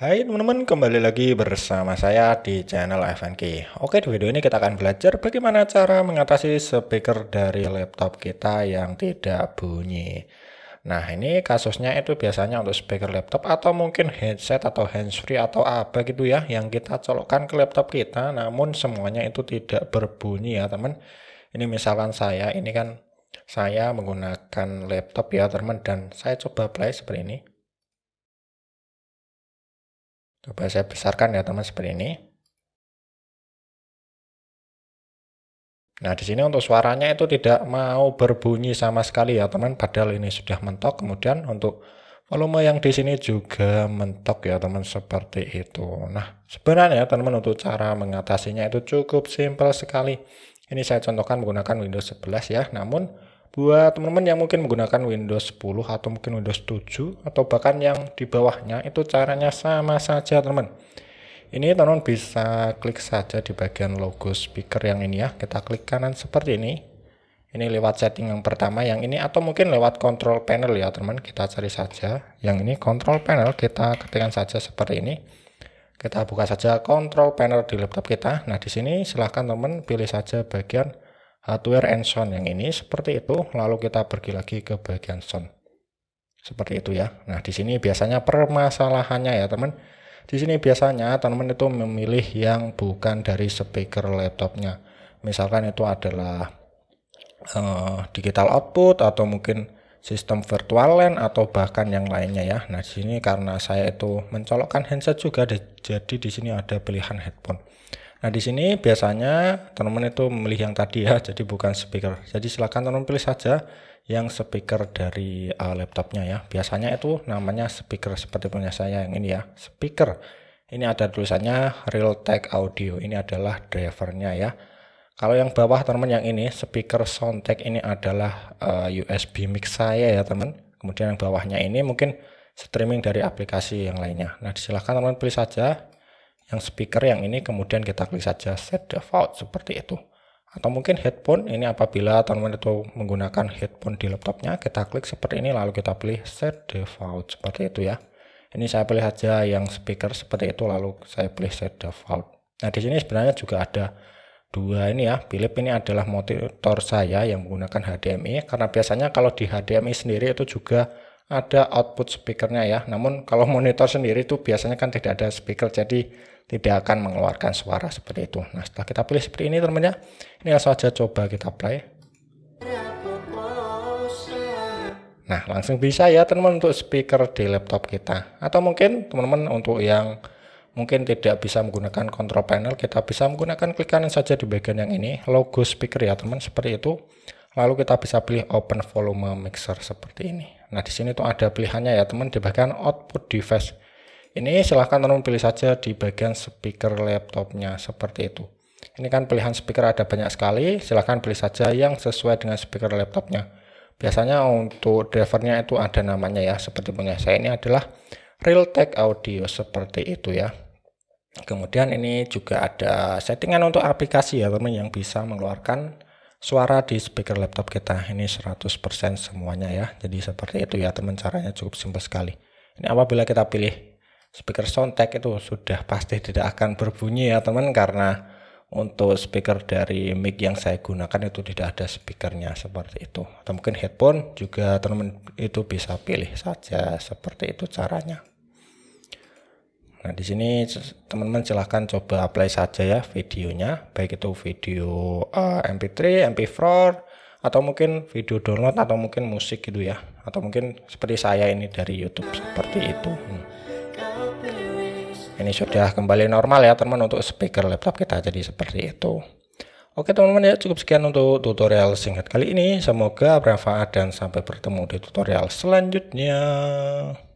Hai teman-teman, kembali lagi bersama saya di channel FNK. Oke, di video ini kita akan belajar bagaimana cara mengatasi speaker dari laptop kita yang tidak bunyi. Nah, ini kasusnya itu biasanya untuk speaker laptop atau mungkin headset atau handsfree atau apa gitu ya yang kita colokkan ke laptop kita namun semuanya itu tidak berbunyi ya, teman. Ini misalkan saya ini kan saya menggunakan laptop ya, teman dan saya coba play seperti ini. Coba saya besarkan ya teman seperti ini. Nah, di sini untuk suaranya itu tidak mau berbunyi sama sekali ya teman, padahal ini sudah mentok. Kemudian untuk volume yang di sini juga mentok ya teman, seperti itu. Nah, sebenarnya teman untuk cara mengatasinya itu cukup simpel sekali. Ini saya contohkan menggunakan Windows 11 ya, namun Buat teman-teman yang mungkin menggunakan Windows 10 atau mungkin Windows 7 atau bahkan yang di bawahnya itu caranya sama saja teman-teman. Ini teman-teman bisa klik saja di bagian logo speaker yang ini ya. Kita klik kanan seperti ini. Ini lewat setting yang pertama yang ini atau mungkin lewat control panel ya teman. teman Kita cari saja. Yang ini control panel kita ketikkan saja seperti ini. Kita buka saja control panel di laptop kita. Nah, di sini silahkan teman pilih saja bagian hardware and sound yang ini seperti itu lalu kita pergi lagi ke bagian sound seperti itu ya nah di sini biasanya permasalahannya ya teman di sini biasanya teman itu memilih yang bukan dari speaker laptopnya misalkan itu adalah uh, digital output atau mungkin sistem virtual LAN atau bahkan yang lainnya ya nah di sini karena saya itu mencolokkan handset juga jadi di sini ada pilihan headphone Nah, di sini biasanya teman-teman itu memilih yang tadi ya, jadi bukan speaker. Jadi silakan teman-teman pilih saja yang speaker dari uh, laptopnya ya. Biasanya itu namanya speaker seperti punya saya yang ini ya, speaker. Ini ada tulisannya Realtek Audio. Ini adalah drivernya ya. Kalau yang bawah teman teman yang ini speaker Soundtek ini adalah uh, eh, USB mix saya ya teman. Kemudian yang bawahnya ini mungkin streaming dari aplikasi yang lainnya. Nah, silakan teman pilih saja yang speaker yang ini kemudian kita klik saja set default seperti itu atau mungkin headphone ini apabila teman-teman itu menggunakan headphone di laptopnya kita klik seperti ini lalu kita pilih set default seperti itu ya ini saya pilih saja yang speaker seperti itu lalu saya pilih set default nah di sini sebenarnya juga ada dua ini ya Philip ini adalah monitor saya yang menggunakan HDMI karena biasanya kalau di HDMI sendiri itu juga ada output speakernya ya. Namun kalau monitor sendiri itu biasanya kan tidak ada speaker jadi tidak akan mengeluarkan suara seperti itu. Nah setelah kita pilih seperti ini teman-teman ya, ini langsung aja coba kita play. Nah langsung bisa ya teman-teman untuk speaker di laptop kita. Atau mungkin teman-teman untuk yang mungkin tidak bisa menggunakan control panel, kita bisa menggunakan klik kanan saja di bagian yang ini, logo speaker ya teman teman seperti itu. Lalu kita bisa pilih open volume mixer seperti ini. Nah, di sini tuh ada pilihannya ya, teman, di bagian output device. Ini silahkan teman pilih saja di bagian speaker laptopnya, seperti itu. Ini kan pilihan speaker ada banyak sekali, silahkan pilih saja yang sesuai dengan speaker laptopnya. Biasanya untuk drivernya itu ada namanya ya, seperti punya saya ini adalah Realtek Audio, seperti itu ya. Kemudian ini juga ada settingan untuk aplikasi ya teman yang bisa mengeluarkan suara di speaker laptop kita ini 100% semuanya ya jadi seperti itu ya teman caranya cukup simpel sekali ini apabila kita pilih speaker soundtrack itu sudah pasti tidak akan berbunyi ya teman karena untuk speaker dari mic yang saya gunakan itu tidak ada speakernya seperti itu atau mungkin headphone juga teman itu bisa pilih saja seperti itu caranya Nah, di sini teman-teman silahkan coba apply saja ya videonya, baik itu video uh, MP3, MP4, atau mungkin video download, atau mungkin musik gitu ya, atau mungkin seperti saya ini dari YouTube seperti itu. Hmm. Ini sudah kembali normal ya teman untuk speaker laptop kita jadi seperti itu. Oke teman-teman ya cukup sekian untuk tutorial singkat kali ini. Semoga bermanfaat dan sampai bertemu di tutorial selanjutnya.